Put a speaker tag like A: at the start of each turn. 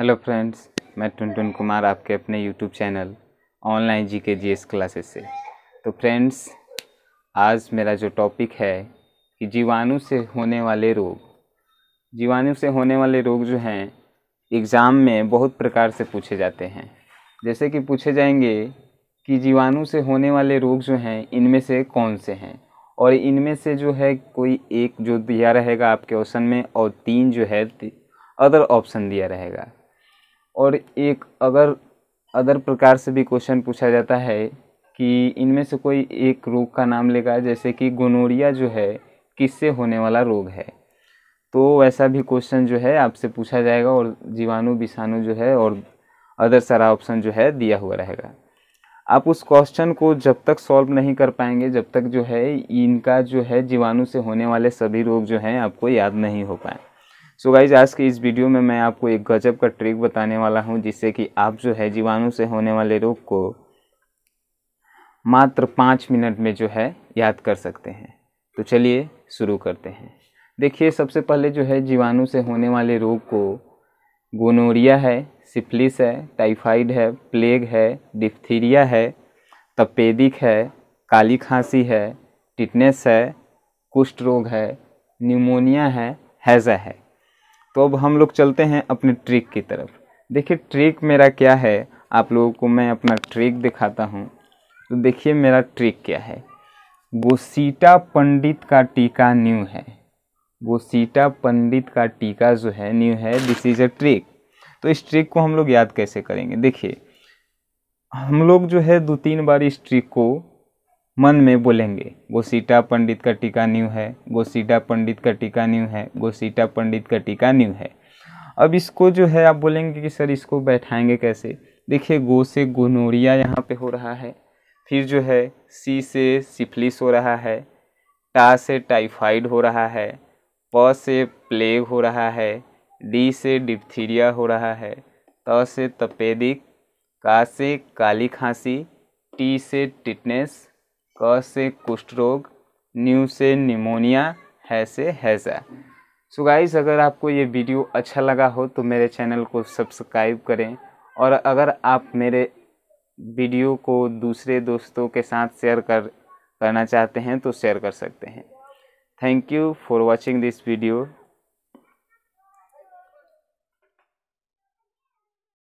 A: hello friends मैं टुनटुन कुमार आपके अपने यूट्यूब चैनल ऑनलाइन जी के जी एस क्लासेस से तो फ्रेंड्स आज मेरा जो टॉपिक है कि जीवाणु से होने वाले रोग जीवाणु से होने वाले रोग जो हैं एग्ज़ाम में बहुत प्रकार से पूछे जाते हैं जैसे कि पूछे जाएंगे कि जीवाणु से होने वाले रोग जो हैं इनमें से कौन से हैं और इनमें से जो है कोई एक जो दिया रहेगा आपके ऑप्शन में और तीन जो है अदर ऑप्शन दिया रहेगा और एक अगर अदर प्रकार से भी क्वेश्चन पूछा जाता है कि इनमें से कोई एक रोग का नाम लेगा जैसे कि गोनोरिया जो है किससे होने वाला रोग है तो वैसा भी क्वेश्चन जो है आपसे पूछा जाएगा और जीवाणु विषाणु जो है और अदर सारा ऑप्शन जो है दिया हुआ रहेगा आप उस क्वेश्चन को जब तक सॉल्व नहीं कर पाएंगे जब तक जो है इनका जो है जीवाणु से होने वाले सभी रोग जो हैं आपको याद नहीं हो पाए सो गाइज आज के इस वीडियो में मैं आपको एक गजब का ट्रिक बताने वाला हूँ जिससे कि आप जो है जीवाणु से होने वाले रोग को मात्र पाँच मिनट में जो है याद कर सकते हैं तो चलिए शुरू करते हैं देखिए सबसे पहले जो है जीवाणु से होने वाले रोग को गोनोरिया है सिफिलिस है टाइफाइड है प्लेग है डिफ्थीरिया है तपेदिक है काली खांसी है टिटनेस है कुष्ठ रोग है न्यूमोनिया है हैज़ा है तो अब हम लोग चलते हैं अपने ट्रिक की तरफ देखिए ट्रिक मेरा क्या है आप लोगों को मैं अपना ट्रिक दिखाता हूँ तो देखिए मेरा ट्रिक क्या है गोसीटा पंडित का टीका न्यू है गोसीटा पंडित का टीका जो है न्यू है दिस इज़ अ ट्रिक तो इस ट्रिक को हम लोग याद कैसे करेंगे देखिए हम लोग जो है दो तीन बार इस ट्रिक को मन में बोलेंगे गोसीटा पंडित का टीका न्यू है गोसीटा पंडित का टीका न्यू है गोसीटा पंडित का टीका न्यू है अब इसको जो है आप बोलेंगे कि सर इसको बैठाएंगे कैसे देखिए गो से गोनोरिया यहाँ पे हो रहा है फिर जो है सी से सिफलिस हो रहा है टा से टाइफाइड हो रहा है प से प्लेग हो रहा है डी से डिप्थीरिया हो रहा है त से तपेदिक का से काली खांसी टी से टिटनेस क से कुष्ठ रोग न्यू से निमोनिया है से हैजा सो गाइस अगर आपको ये वीडियो अच्छा लगा हो तो मेरे चैनल को सब्सक्राइब करें और अगर आप मेरे वीडियो को दूसरे दोस्तों के साथ शेयर कर करना चाहते हैं तो शेयर कर सकते हैं thank you for watching this video